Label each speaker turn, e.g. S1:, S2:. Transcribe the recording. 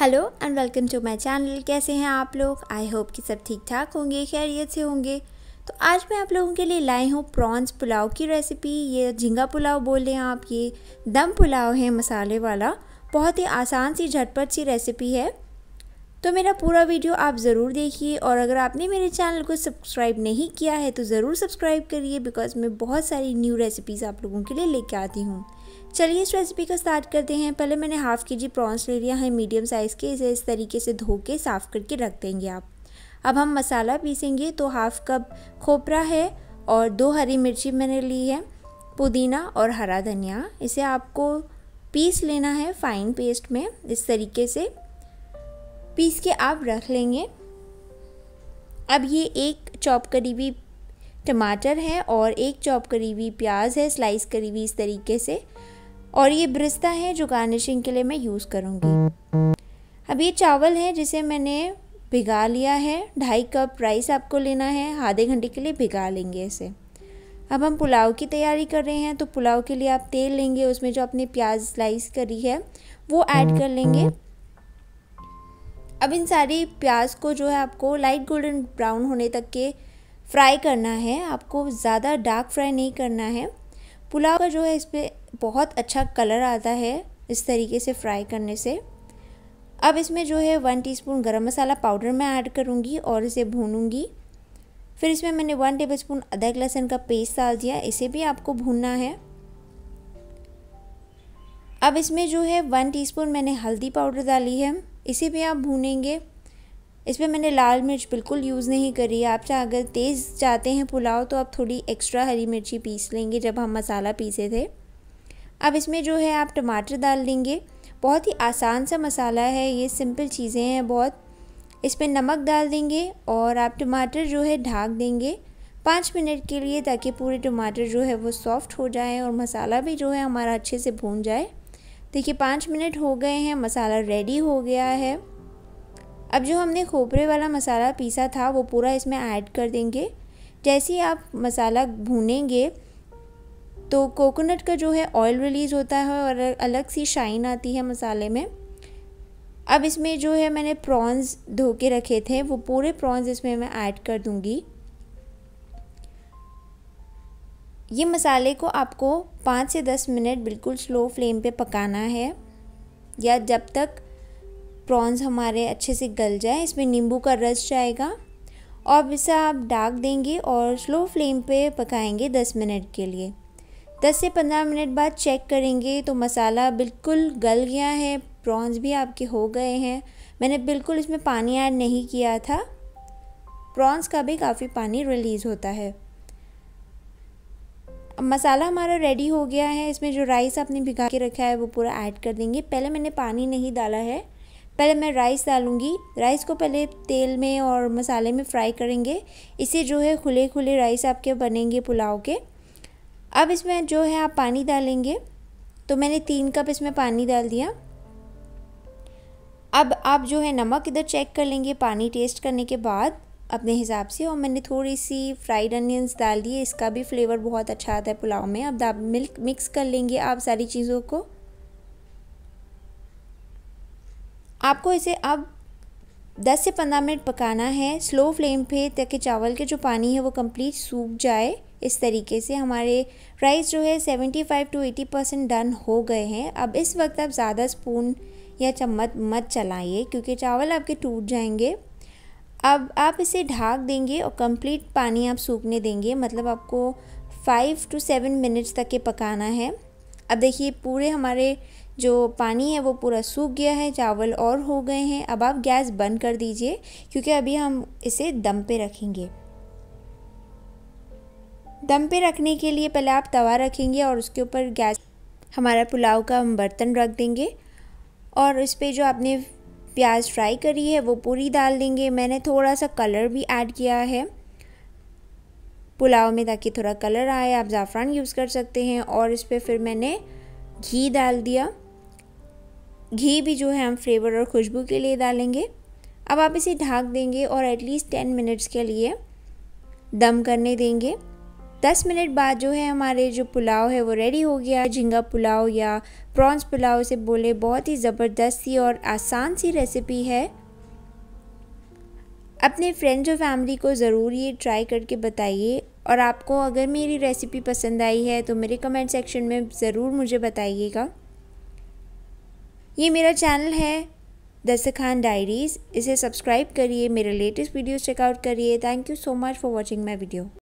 S1: hello and welcome to my channel कैसे हैं आप लोग आई होप कि सब ठीक ठाक होंगे खैरियत से होंगे तो आज मैं आप लोगों के लिए लाई हूँ प्रॉन्स पुलाव की रेसिपी ये झिंगा पुलाव बोल रहे हैं आप ये दम पुलाव है मसाले वाला बहुत ही आसान सी झटपट सी रेसिपी है तो मेरा पूरा वीडियो आप ज़रूर देखिए और अगर आपने मेरे चैनल को सब्सक्राइब नहीं किया है तो ज़रूर सब्सक्राइब करिए बिकॉज़ मैं बहुत सारी न्यू रेसिपीज़ आप लोगों के लिए लेके आती हूँ चलिए इस रेसिपी को स्टार्ट करते हैं पहले मैंने हाफ़ के जी प्रॉन्स ले लिया है मीडियम साइज़ के इसे इस तरीके से धो के साफ़ करके रख देंगे आप अब हम मसाला पीसेंगे तो हाफ़ कप खोपरा है और दो हरी मिर्ची मैंने ली है पुदीना और हरा धनिया इसे आपको पीस लेना है फाइन पेस्ट में इस तरीके से पीस के आप रख लेंगे अब ये एक चॉप करी हुई टमाटर है और एक चॉप करी हुई प्याज है स्लाइस करी हुई इस तरीके से और ये ब्रिस्ता है जो गार्निशिंग के लिए मैं यूज़ करूँगी अब ये चावल है जिसे मैंने भिगा लिया है ढाई कप राइस आपको लेना है आधे घंटे के लिए भिगा लेंगे इसे अब हम पुलाव की तैयारी कर रहे हैं तो पुलाव के लिए आप तेल लेंगे उसमें जो आपने प्याज स्लाइस करी है वो ऐड कर लेंगे अब इन सारी प्याज को जो है आपको लाइट गोल्डन ब्राउन होने तक के फ्राई करना है आपको ज़्यादा डार्क फ्राई नहीं करना है पुलाव का जो है इस पर बहुत अच्छा कलर आता है इस तरीके से फ्राई करने से अब इसमें जो है वन टीस्पून गरम मसाला पाउडर मैं ऐड करूँगी और इसे भूनूँगी फिर इसमें मैंने वन टेबल स्पून अदरक लहसुन का पेस्ट डाल दिया इसे भी आपको भूनना है अब इसमें जो है वन टीस्पून मैंने हल्दी पाउडर डाली है इसे भी आप भूनेंगे इसमें मैंने लाल मिर्च बिल्कुल यूज़ नहीं करी आप चाहे अगर तेज़ चाहते हैं पुलाव तो आप थोड़ी एक्स्ट्रा हरी मिर्ची पीस लेंगे जब हम मसाला पीसे थे अब इसमें जो है आप टमाटर डाल देंगे बहुत ही आसान सा मसाला है ये सिंपल चीज़ें हैं बहुत इस पर नमक डाल देंगे और आप टमाटर जो है ढाक देंगे पाँच मिनट के लिए ताकि पूरे टमाटर जो है वो सॉफ्ट हो जाए और मसाला भी जो है हमारा अच्छे से भून जाए देखिए पाँच मिनट हो गए हैं मसाला रेडी हो गया है अब जो हमने खोपरे वाला मसाला पीसा था वो पूरा इसमें ऐड कर देंगे जैसे ही आप मसाला भूनेंगे तो कोकोनट का जो है ऑयल रिलीज़ होता है और अलग सी शाइन आती है मसाले में अब इसमें जो है मैंने प्रॉन्स धो के रखे थे वो पूरे प्रॉन्स इसमें मैं ऐड कर दूँगी ये मसाले को आपको पाँच से दस मिनट बिल्कुल स्लो फ्लेम पे पकाना है या जब तक प्रॉन्स हमारे अच्छे से गल जाए इसमें नींबू का रस जाएगा और इसे आप डाक देंगे और स्लो फ्लेम पे पकाएंगे 10 मिनट के लिए 10 से 15 मिनट बाद चेक करेंगे तो मसाला बिल्कुल गल गया है प्रॉन्स भी आपके हो गए हैं मैंने बिल्कुल इसमें पानी ऐड नहीं किया था प्रॉन्स का भी काफ़ी पानी रिलीज़ होता है मसाला हमारा रेडी हो गया है इसमें जो राइस आपने भिगा के रखा है वो पूरा ऐड कर देंगे पहले मैंने पानी नहीं डाला है पहले मैं राइस डालूँगी राइस को पहले तेल में और मसाले में फ्राई करेंगे इसे जो है खुले खुले राइस आपके बनेंगे पुलाव के अब इसमें जो है आप पानी डालेंगे तो मैंने तीन कप इसमें पानी डाल दिया अब आप जो है नमक इधर चेक कर लेंगे पानी टेस्ट करने के बाद अपने हिसाब से और मैंने थोड़ी सी फ्राइड अनियंस डाल दिए इसका भी फ्लेवर बहुत अच्छा आता है पुलाव में अब आप मिल्क मिक्स कर लेंगे आप सारी चीज़ों को आपको इसे अब 10 से 15 मिनट पकाना है स्लो फ्लेम पे ताकि चावल के जो पानी है वो कंप्लीट सूख जाए इस तरीके से हमारे राइस जो है 75 टू 80 परसेंट डन हो गए हैं अब इस वक्त आप ज़्यादा स्पून या चम्मच मत चलाइए क्योंकि चावल आपके टूट जाएंगे अब आप इसे ढाक देंगे और कंप्लीट पानी आप सूखने देंगे मतलब आपको फाइव टू सेवन मिनट्स तक के पकाना है अब देखिए पूरे हमारे जो पानी है वो पूरा सूख गया है चावल और हो गए हैं अब आप गैस बंद कर दीजिए क्योंकि अभी हम इसे दम पे रखेंगे दम पे रखने के लिए पहले आप तवा रखेंगे और उसके ऊपर गैस हमारा पुलाव का हम बर्तन रख देंगे और इस पर जो आपने प्याज फ्राई करी है वो पूरी डाल देंगे मैंने थोड़ा सा कलर भी ऐड किया है पुलाव में ताकि थोड़ा कलर आए आप ज़ाफ़रान यूज़ कर सकते हैं और इस पर फिर मैंने घी डाल दिया घी भी जो है हम फ्लेवर और खुशबू के लिए डालेंगे अब आप इसे ढाक देंगे और एटलीस्ट टेन मिनट्स के लिए दम करने देंगे दस मिनट बाद जो है हमारे जो पुलाव है वो रेडी हो गया झींगा पुलाव या प्रॉन्स पुलाव से बोले बहुत ही ज़बरदस्त सी और आसान सी रेसिपी है अपने फ्रेंड्स और फैमिली को ज़रूर ये ट्राई करके बताइए और आपको अगर मेरी रेसिपी पसंद आई है तो मेरे कमेंट सेक्शन में ज़रूर मुझे बताइएगा ये मेरा चैनल है दस्तक खान डायरीज़ इसे सब्सक्राइब करिए मेरे लेटेस्ट वीडियोज़ चेकआउट करिए thank you so much for watching my video